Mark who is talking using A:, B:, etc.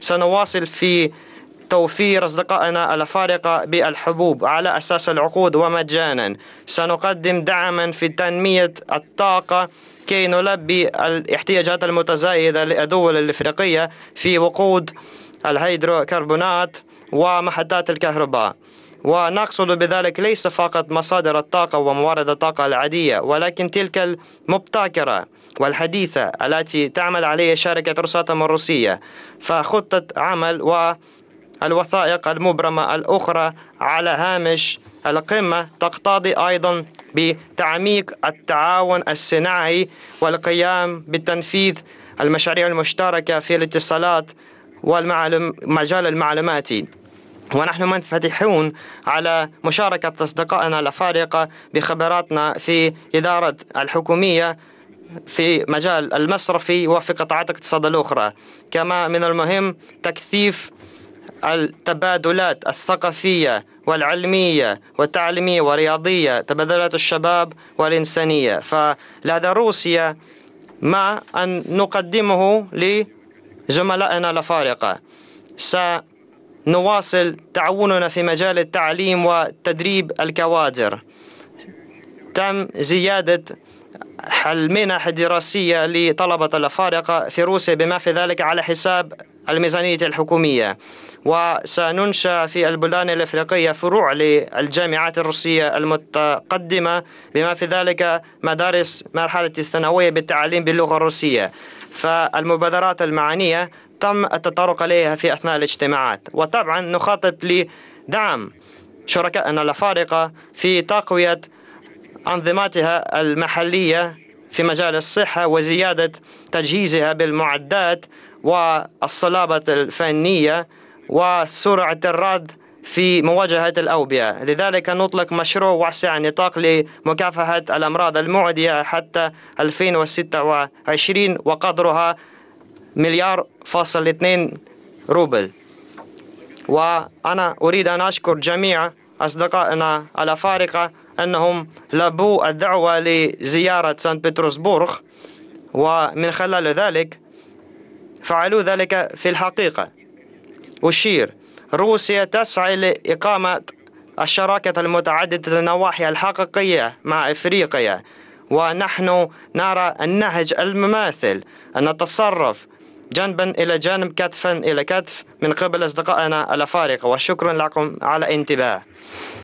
A: سنواصل في توفير أصدقائنا الأفارقة بالحبوب على أساس العقود ومجانا سنقدم دعما في تنمية الطاقة كي نلبي الاحتياجات المتزايدة للدول الإفريقية في وقود الهيدروكربونات ومحطات الكهرباء ونقصد بذلك ليس فقط مصادر الطاقة وموارد الطاقة العادية ولكن تلك المبتكرة والحديثة التي تعمل عليها شركة روساتم الروسية فخطة عمل والوثائق المبرمة الأخرى على هامش القمة تقتضي أيضا بتعميق التعاون الصناعي والقيام بتنفيذ المشاريع المشتركة في الاتصالات والمجال المعلوماتي ونحن منفتحون على مشاركة أصدقائنا الأفارقة بخبراتنا في إدارة الحكومية في مجال المصرفي وفي قطاعات الاقتصاد الأخرى كما من المهم تكثيف التبادلات الثقافية والعلمية والتعليمية والرياضية تبادلات الشباب والإنسانية فلدى روسيا ما أن نقدمه لزملائنا الأفارقة سأ نواصل تعاوننا في مجال التعليم وتدريب الكوادر تم زيادة المنح الدراسية لطلبة الأفارقة في روسيا بما في ذلك على حساب الميزانية الحكومية وسننشأ في البلدان الأفريقية فروع للجامعات الروسية المتقدمة بما في ذلك مدارس مرحلة الثانوية بالتعليم باللغة الروسية فالمبادرات المعنية تم التطرق إليها في أثناء الاجتماعات وطبعا نخطط لدعم شركائنا الأفارقة في تقوية أنظمتها المحلية في مجال الصحة وزيادة تجهيزها بالمعدات والصلابة الفنية وسرعة الرد في مواجهة الأوبئة لذلك نطلق مشروع واسع النطاق لمكافحة الأمراض المعدية حتى 2026 وقدرها مليار فاصل اثنين روبل وأنا أريد أن أشكر جميع أصدقائنا الأفارقة أنهم لبوا الدعوة لزيارة سانت بطرسبورغ ومن خلال ذلك فعلوا ذلك في الحقيقة أشير روسيا تسعى لإقامة الشراكة المتعددة النواحي الحقيقية مع إفريقيا ونحن نرى النهج المماثل أن نتصرف جانبا إلى جانب كتفا إلى كتف من قبل أصدقائنا الأفارقة وشكرا لكم على انتباه